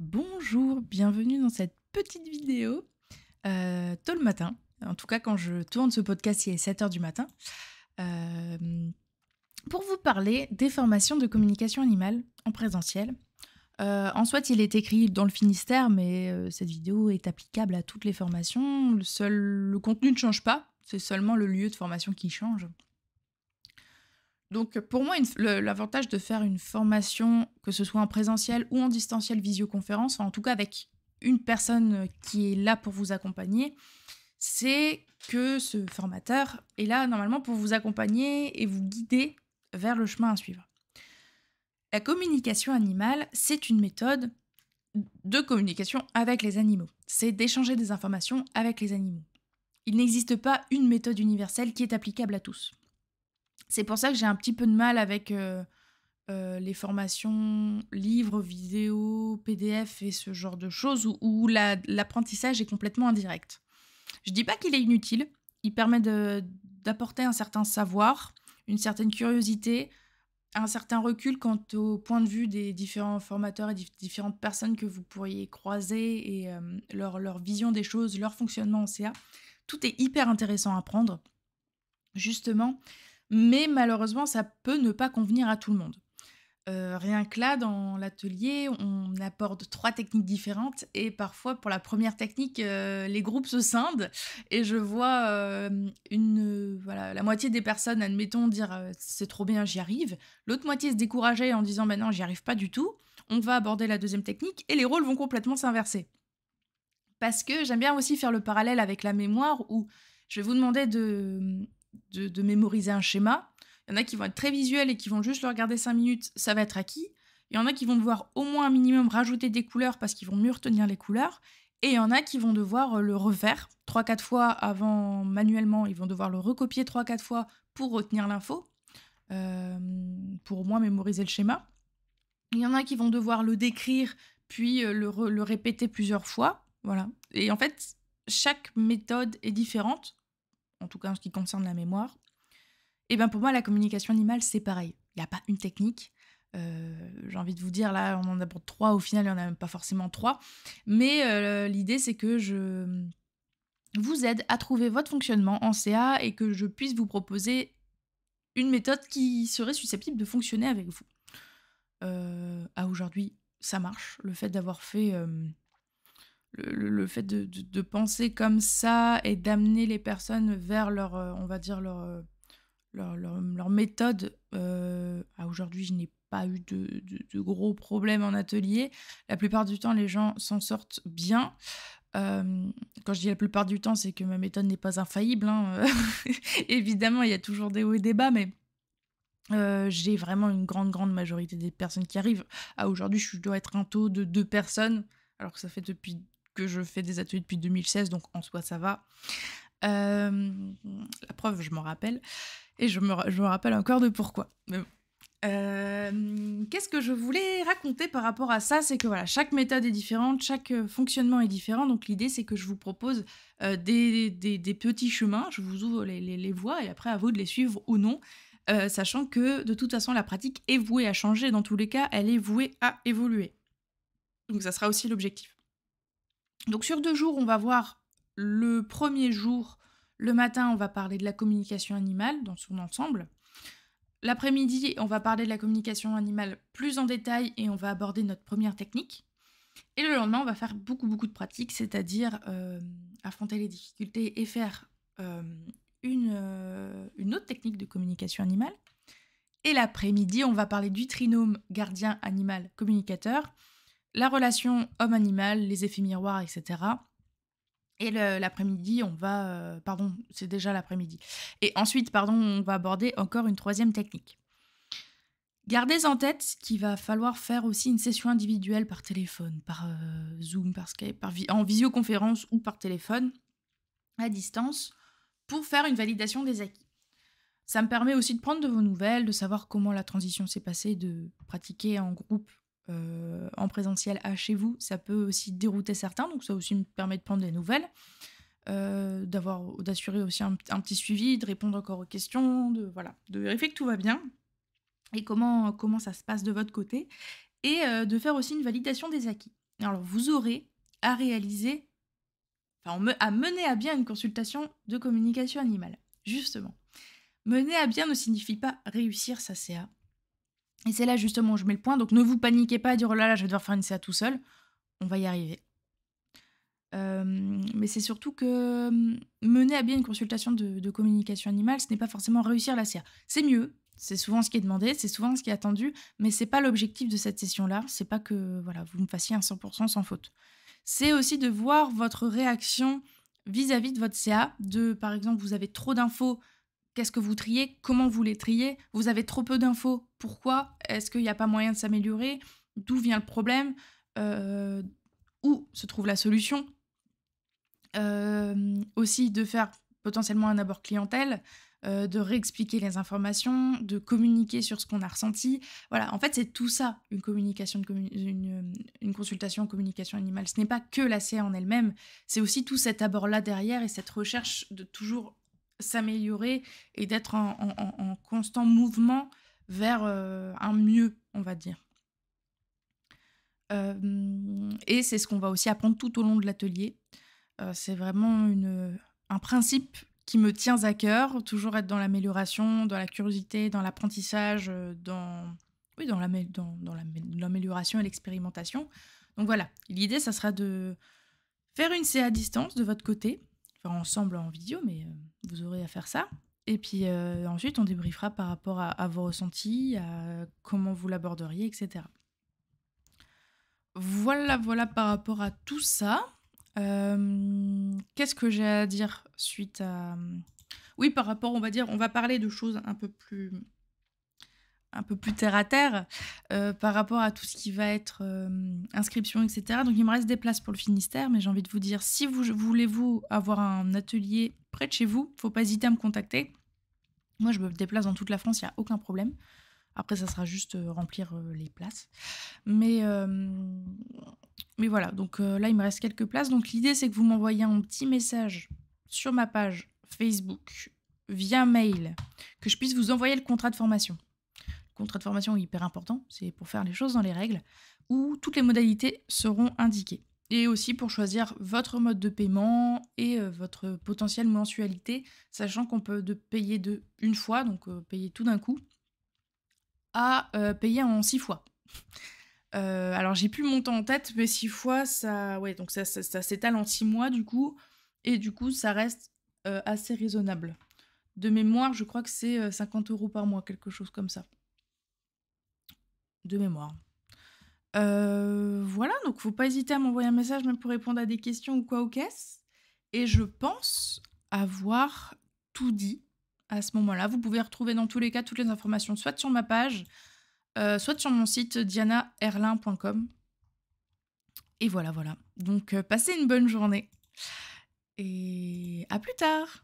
Bonjour, bienvenue dans cette petite vidéo euh, tôt le matin. En tout cas, quand je tourne ce podcast, il est 7h du matin. Euh, pour vous parler des formations de communication animale en présentiel. Euh, en soit, il est écrit dans le Finistère, mais cette vidéo est applicable à toutes les formations. seul, le contenu ne change pas, c'est seulement le lieu de formation qui change. Donc pour moi, l'avantage de faire une formation, que ce soit en présentiel ou en distanciel visioconférence, en tout cas avec une personne euh, qui est là pour vous accompagner, c'est que ce formateur est là normalement pour vous accompagner et vous guider vers le chemin à suivre. La communication animale, c'est une méthode de communication avec les animaux. C'est d'échanger des informations avec les animaux. Il n'existe pas une méthode universelle qui est applicable à tous. C'est pour ça que j'ai un petit peu de mal avec euh, euh, les formations livres, vidéos, PDF et ce genre de choses où, où l'apprentissage est complètement indirect. Je ne dis pas qu'il est inutile, il permet d'apporter un certain savoir, une certaine curiosité, un certain recul quant au point de vue des différents formateurs et différentes personnes que vous pourriez croiser et euh, leur, vision des choses, leur fonctionnement en CA. Tout est hyper intéressant à apprendre, Justement, mais malheureusement, ça peut ne pas convenir à tout le monde. Euh, rien que là, dans l'atelier, on apporte trois techniques différentes et parfois, pour la première technique, euh, les groupes se scindent et je vois euh, une, voilà, la moitié des personnes, admettons, dire c'est trop bien, j'y arrive. L'autre moitié se décourageait en disant maintenant, j'y arrive pas du tout. On va aborder la deuxième technique et les rôles vont complètement s'inverser. Parce que j'aime bien aussi faire le parallèle avec la mémoire où je vais vous demander de, de, mémoriser un schéma. Il y en a qui vont être très visuels et qui vont juste le regarder 5 minutes, ça va être acquis. Il y en a qui vont devoir au moins un minimum rajouter des couleurs parce qu'ils vont mieux retenir les couleurs. Et il y en a qui vont devoir euh, le refaire 3-4 fois avant manuellement, ils vont devoir le recopier 3-4 fois pour retenir l'info, euh, pour au moins mémoriser le schéma. Il y en a qui vont devoir le décrire puis euh, le, le répéter plusieurs fois. Voilà. Et en fait, chaque méthode est différente en tout cas en ce qui concerne la mémoire, et eh bien pour moi, la communication animale, c'est pareil. Il n'y a pas une technique. Euh, j'ai envie de vous dire, là, on en a pour trois, au final, il n'y en a même pas forcément trois. Mais euh, l'idée, c'est que je vous aide à trouver votre fonctionnement en CA et que je puisse vous proposer une méthode qui serait susceptible de fonctionner avec vous. Euh, à aujourd'hui, ça marche. Le fait d'avoir fait le, fait de, penser comme ça et d'amener les personnes vers leur, euh, on va dire, leur, euh, leur, méthode. Euh, aujourd'hui, je n'ai pas eu de, gros problèmes en atelier. La plupart du temps, les gens s'en sortent bien. quand je dis la plupart du temps, c'est que ma méthode n'est pas infaillible. Hein. Évidemment, il y a toujours des hauts et des bas, mais j'ai vraiment une grande, grande majorité des personnes qui arrivent. À aujourd'hui, je dois être un taux de deux personnes, alors que ça fait depuis que je fais des ateliers depuis 2016, donc en soi ça va. Euh, la preuve, je m'en rappelle. Et je me, je me, rappelle encore de pourquoi. Euh, qu'est-ce que je voulais raconter par rapport à ça C'est que voilà, chaque méthode est différente, chaque euh, fonctionnement est différent. Donc l'idée, c'est que je vous propose des, petits chemins, je vous ouvre les, voies et après à vous de les suivre ou non. sachant que de toute façon la pratique est vouée à changer, dans tous les cas elle est vouée à évoluer. Donc ça sera aussi l'objectif. Donc sur deux jours, on va voir le premier jour, le matin, on va parler de la communication animale dans son ensemble. L'après-midi, on va parler de la communication animale plus en détail et on va aborder notre première technique. Et le lendemain, on va faire beaucoup beaucoup de pratiques, c'est-à-dire euh, affronter les difficultés et faire euh, une, euh, une autre technique de communication animale. Et l'après-midi, on va parler du trinôme gardien animal communicateur la relation homme-animal, les effets miroirs, etc. Et l'après-midi, on va... Euh, pardon, c'est déjà l'après-midi. Et ensuite, pardon, on va aborder encore une troisième technique. Gardez en tête qu'il va falloir faire aussi une session individuelle par téléphone, par euh, Zoom, parce Skype, par en visioconférence ou par téléphone, à distance, pour faire une validation des acquis. Ça me permet aussi de prendre de vos nouvelles, de savoir comment la transition s'est passée, de pratiquer en groupe euh, en présentiel à chez vous, ça peut aussi dérouter certains, donc ça aussi me permet de prendre des nouvelles, euh, d'avoir, d'assurer aussi un, petit suivi, de répondre encore aux questions, de voilà, de vérifier que tout va bien et comment comment ça se passe de votre côté, et euh, de faire aussi une validation des acquis. Alors vous aurez à réaliser, enfin à mener à bien une consultation de communication animale, justement. Mener à bien ne signifie pas réussir sa CA, et c'est là justement où je mets le point. Donc ne vous paniquez pas à dire oh là là, je vais devoir faire une CA tout seul. On va y arriver. Euh, mais c'est surtout que hum, mener à bien une consultation de, communication animale, ce n'est pas forcément réussir la CA. C'est mieux, c'est souvent ce qui est demandé, c'est souvent ce qui est attendu, mais c'est pas l'objectif de cette session-là. C'est pas que voilà, vous me fassiez un 100% sans faute. C'est aussi de voir votre réaction vis-à-vis -vis de votre CA, de par exemple vous avez trop d'infos, Qu'est-ce que vous triez Comment vous les triez Vous avez trop peu d'infos. Pourquoi Est-ce qu'il n'y a pas moyen de s'améliorer D'où vient le problème euh, Où se trouve la solution euh, Aussi de faire potentiellement un abord clientèle, euh, de réexpliquer les informations, de communiquer sur ce qu'on a ressenti. Voilà, en fait, c'est tout ça, une communication, une, une, consultation en communication animale. Ce n'est pas que la CA en elle-même, c'est aussi tout cet abord-là derrière et cette recherche de toujours s'améliorer et d'être en, constant mouvement vers euh, un mieux, on va dire. Euh, et c'est ce qu'on va aussi apprendre tout au long de l'atelier. Euh, c'est vraiment une, un principe qui me tient à cœur, toujours être dans l'amélioration, dans la curiosité, dans l'apprentissage, dans oui, dans l'amélioration et l'expérimentation. Donc voilà, l'idée, ça sera de faire une CA à distance de votre côté, ensemble en vidéo, mais euh, vous aurez à faire ça. Et puis euh, ensuite, on débriefera par rapport à, vos ressentis, à comment vous l'aborderiez, etc. Voilà, voilà par rapport à tout ça. Euh, qu'est-ce que j'ai à dire suite à... Oui, par rapport, on va dire, on va parler de choses un peu plus un peu plus terre à terre euh, par rapport à tout ce qui va être euh, inscription, etc. Donc il me reste des places pour le Finistère, mais j'ai envie de vous dire, si vous voulez-vous avoir un atelier près de chez vous, faut pas hésiter à me contacter. Moi, je me déplace dans toute la France, il n'y a aucun problème. Après, ça sera juste euh, remplir les places. Mais, mais voilà, donc là, il me reste quelques places. Donc l'idée, c'est que vous m'envoyez un petit message sur ma page Facebook via mail, que je puisse vous envoyer le contrat de formation contrat de formation hyper important, c'est pour faire les choses dans les règles, où toutes les modalités seront indiquées. Et aussi pour choisir votre mode de paiement et euh, votre potentielle mensualité, sachant qu'on peut de payer de une fois, donc euh, payer tout d'un coup, à euh, payer en six fois. alors j'ai plus mon temps en tête, mais six fois, ça, ouais, donc ça, s'étale en six mois du coup, et du coup ça reste assez raisonnable. De mémoire, je crois que c'est 50 euros par mois, quelque chose comme ça de mémoire. Euh, voilà, donc faut pas hésiter à m'envoyer un message, même pour répondre à des questions ou quoi au caisse. Et je pense avoir tout dit à ce moment-là. Vous pouvez retrouver dans tous les cas toutes les informations, soit sur ma page, euh, soit sur mon site dianaerlin.com. Et voilà, voilà. Donc, euh, passez une bonne journée. Et à plus tard